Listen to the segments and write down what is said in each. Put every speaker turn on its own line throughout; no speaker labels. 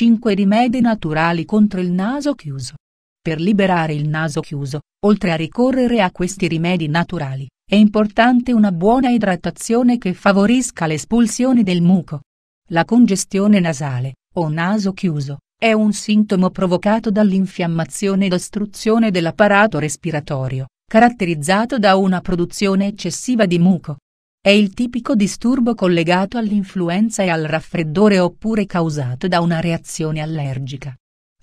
5 rimedi naturali contro il naso chiuso. Per liberare il naso chiuso, oltre a ricorrere a questi rimedi naturali, è importante una buona idratazione che favorisca l'espulsione del muco. La congestione nasale, o naso chiuso, è un sintomo provocato dall'infiammazione ed ostruzione dell'apparato respiratorio, caratterizzato da una produzione eccessiva di muco. È il tipico disturbo collegato all'influenza e al raffreddore oppure causato da una reazione allergica.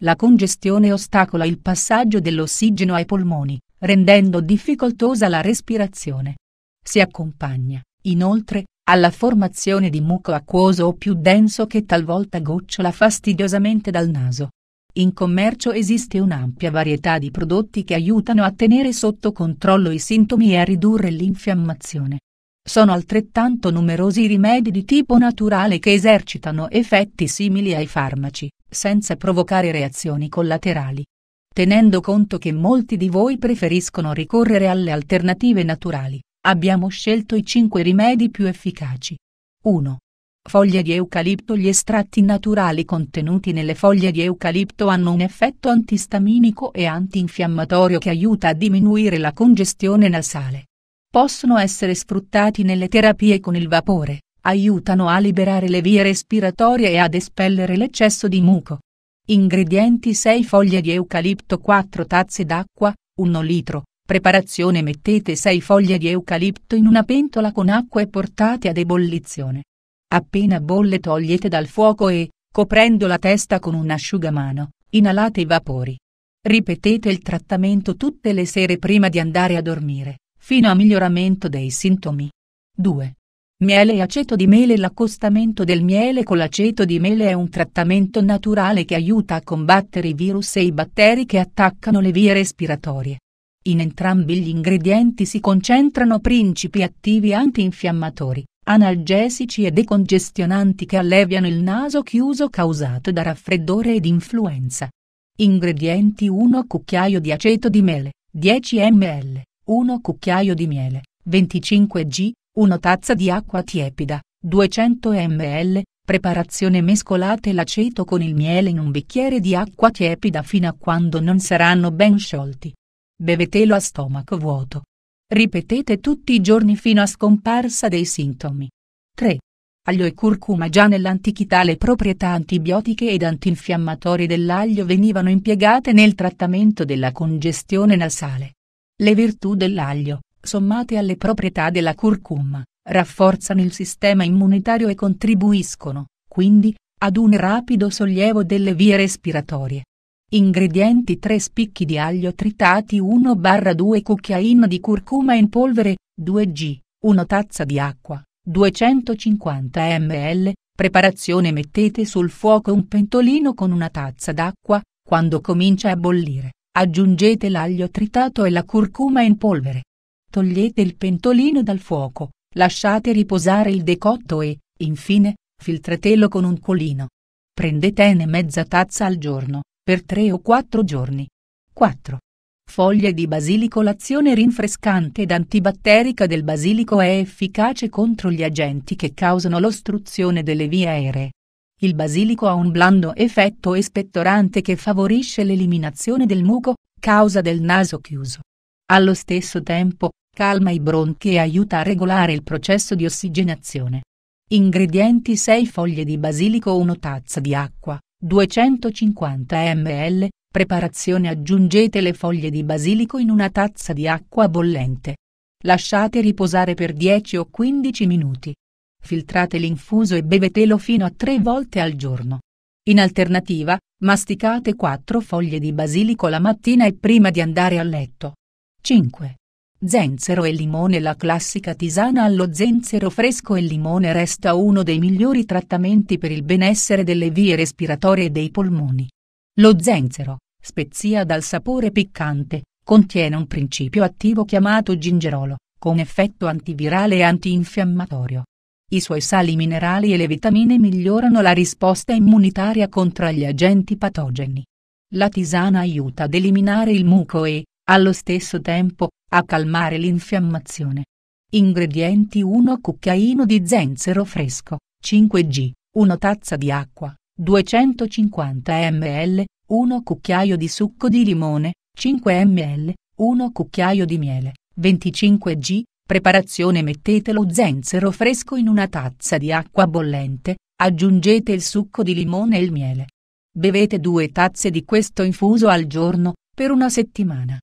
La congestione ostacola il passaggio dell'ossigeno ai polmoni, rendendo difficoltosa la respirazione. Si accompagna, inoltre, alla formazione di muco acquoso o più denso che talvolta gocciola fastidiosamente dal naso. In commercio esiste un'ampia varietà di prodotti che aiutano a tenere sotto controllo i sintomi e a ridurre l'infiammazione. Sono altrettanto numerosi i rimedi di tipo naturale che esercitano effetti simili ai farmaci, senza provocare reazioni collaterali. Tenendo conto che molti di voi preferiscono ricorrere alle alternative naturali, abbiamo scelto i 5 rimedi più efficaci. 1. Foglie di eucalipto Gli estratti naturali contenuti nelle foglie di eucalipto hanno un effetto antistaminico e antinfiammatorio che aiuta a diminuire la congestione nasale, possono essere sfruttati nelle terapie con il vapore, aiutano a liberare le vie respiratorie e ad espellere l'eccesso di muco. Ingredienti 6 foglie di eucalipto 4 tazze d'acqua, 1 litro. Preparazione Mettete 6 foglie di eucalipto in una pentola con acqua e portate ad ebollizione. Appena bolle togliete dal fuoco e, coprendo la testa con un asciugamano, inalate i vapori. Ripetete il trattamento tutte le sere prima di andare a dormire fino a miglioramento dei sintomi. 2. Miele e aceto di mele L'accostamento del miele con l'aceto di mele è un trattamento naturale che aiuta a combattere i virus e i batteri che attaccano le vie respiratorie. In entrambi gli ingredienti si concentrano principi attivi antinfiammatori, analgesici e decongestionanti che alleviano il naso chiuso causato da raffreddore ed influenza. Ingredienti 1 Cucchiaio di aceto di mele, 10 ml. 1 cucchiaio di miele, 25 g, 1 tazza di acqua tiepida, 200 ml, preparazione mescolate l'aceto con il miele in un bicchiere di acqua tiepida fino a quando non saranno ben sciolti. Bevetelo a stomaco vuoto. Ripetete tutti i giorni fino a scomparsa dei sintomi. 3. Aglio e curcuma Già nell'antichità le proprietà antibiotiche ed antinfiammatorie dell'aglio venivano impiegate nel trattamento della congestione nasale. Le virtù dell'aglio, sommate alle proprietà della curcuma, rafforzano il sistema immunitario e contribuiscono, quindi, ad un rapido sollievo delle vie respiratorie. Ingredienti 3 spicchi di aglio tritati 1-2 cucchiaino di curcuma in polvere, 2 g, 1 tazza di acqua, 250 ml, preparazione mettete sul fuoco un pentolino con una tazza d'acqua, quando comincia a bollire, Aggiungete l'aglio tritato e la curcuma in polvere. Togliete il pentolino dal fuoco, lasciate riposare il decotto e, infine, filtratelo con un colino. Prendetene mezza tazza al giorno, per 3 o 4 giorni. 4. Foglie di basilico L'azione rinfrescante ed antibatterica del basilico è efficace contro gli agenti che causano l'ostruzione delle vie aeree il basilico ha un blando effetto espettorante che favorisce l'eliminazione del muco, causa del naso chiuso. Allo stesso tempo, calma i bronchi e aiuta a regolare il processo di ossigenazione. Ingredienti 6 foglie di basilico 1 tazza di acqua, 250 ml, preparazione aggiungete le foglie di basilico in una tazza di acqua bollente. Lasciate riposare per 10 o 15 minuti filtrate l'infuso e bevetelo fino a tre volte al giorno. In alternativa, masticate quattro foglie di basilico la mattina e prima di andare a letto. 5. Zenzero e limone La classica tisana allo zenzero fresco e limone resta uno dei migliori trattamenti per il benessere delle vie respiratorie e dei polmoni. Lo zenzero, spezia dal sapore piccante, contiene un principio attivo chiamato gingerolo, con effetto antivirale e antinfiammatorio. I suoi sali minerali e le vitamine migliorano la risposta immunitaria contro gli agenti patogeni. La tisana aiuta ad eliminare il muco e, allo stesso tempo, a calmare l'infiammazione. Ingredienti 1 cucchiaino di zenzero fresco, 5G, 1 tazza di acqua, 250 ml, 1 cucchiaio di succo di limone, 5 ml, 1 cucchiaio di miele, 25G, Preparazione Mettete lo zenzero fresco in una tazza di acqua bollente, aggiungete il succo di limone e il miele. Bevete due tazze di questo infuso al giorno, per una settimana.